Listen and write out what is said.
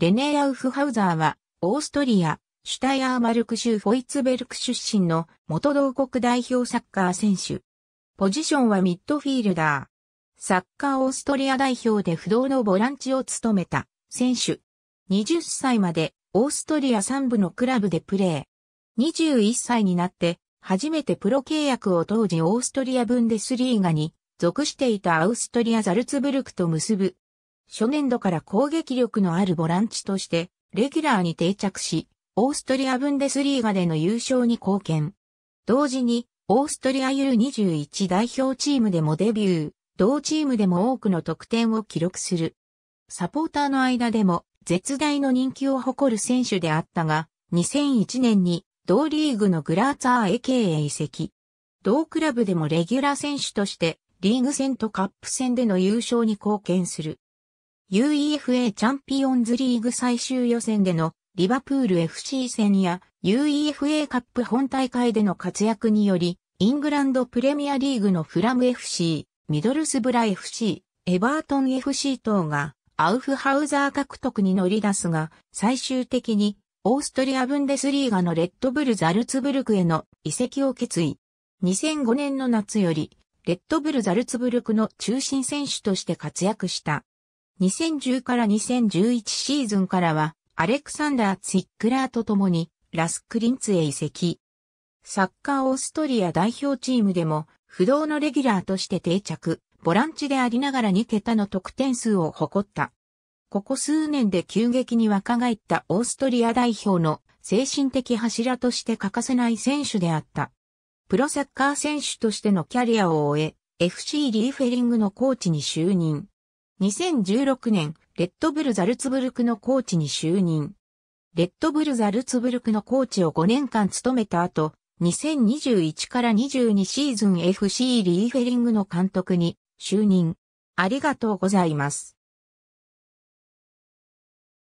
レネー・アウフハウザーは、オーストリア、シュタイアーマルク州フォイツベルク出身の元同国代表サッカー選手。ポジションはミッドフィールダー。サッカーオーストリア代表で不動のボランチを務めた選手。20歳までオーストリア3部のクラブでプレー。21歳になって初めてプロ契約を当時オーストリアブンデスリーガに属していたアウストリアザルツブルクと結ぶ初年度から攻撃力のあるボランチとして、レギュラーに定着し、オーストリアブンデスリーガでの優勝に貢献。同時に、オーストリア U21 代表チームでもデビュー、同チームでも多くの得点を記録する。サポーターの間でも絶大の人気を誇る選手であったが、2001年に同リーグのグラーツァー AK へ移籍。同クラブでもレギュラー選手としてリーグ戦とカップ戦での優勝に貢献する。UEFA チャンピオンズリーグ最終予選でのリバプール FC 戦や UEFA カップ本大会での活躍により、イングランドプレミアリーグのフラム FC、ミドルスブラ FC、エバートン FC 等がアウフハウザー獲得に乗り出すが、最終的にオーストリアブンデスリーガのレッドブルザルツブルクへの移籍を決意。2005年の夏より、レッドブルザルツブルクの中心選手として活躍した。2010から2011シーズンからは、アレクサンダー・ツィックラーと共に、ラスクリンツへ移籍。サッカーオーストリア代表チームでも、不動のレギュラーとして定着、ボランチでありながら2桁の得点数を誇った。ここ数年で急激に若返ったオーストリア代表の精神的柱として欠かせない選手であった。プロサッカー選手としてのキャリアを終え、FC リーフェリングのコーチに就任。2016年、レッドブルザルツブルクのコーチに就任。レッドブルザルツブルクのコーチを5年間務めた後、2021から22シーズン FC リーフェリングの監督に就任。ありがとうございます。